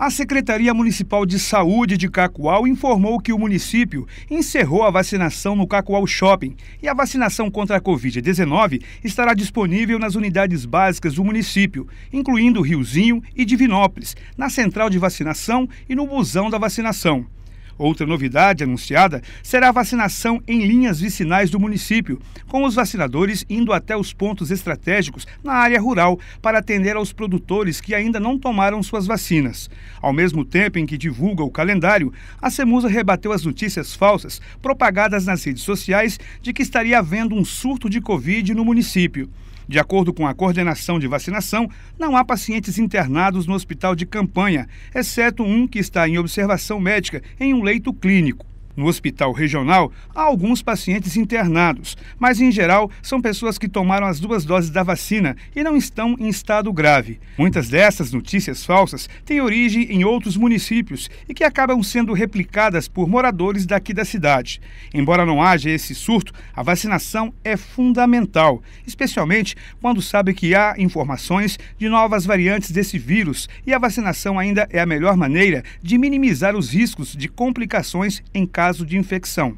A Secretaria Municipal de Saúde de Cacoal informou que o município encerrou a vacinação no Cacoal Shopping e a vacinação contra a Covid-19 estará disponível nas unidades básicas do município, incluindo Riozinho e Divinópolis, na central de vacinação e no busão da vacinação. Outra novidade anunciada será a vacinação em linhas vicinais do município, com os vacinadores indo até os pontos estratégicos na área rural para atender aos produtores que ainda não tomaram suas vacinas. Ao mesmo tempo em que divulga o calendário, a Semusa rebateu as notícias falsas propagadas nas redes sociais de que estaria havendo um surto de Covid no município. De acordo com a coordenação de vacinação, não há pacientes internados no hospital de campanha, exceto um que está em observação médica em um leito leito clínico. No hospital regional, há alguns pacientes internados, mas em geral são pessoas que tomaram as duas doses da vacina e não estão em estado grave. Muitas dessas notícias falsas têm origem em outros municípios e que acabam sendo replicadas por moradores daqui da cidade. Embora não haja esse surto, a vacinação é fundamental, especialmente quando sabe que há informações de novas variantes desse vírus e a vacinação ainda é a melhor maneira de minimizar os riscos de complicações em casos caso de infecção.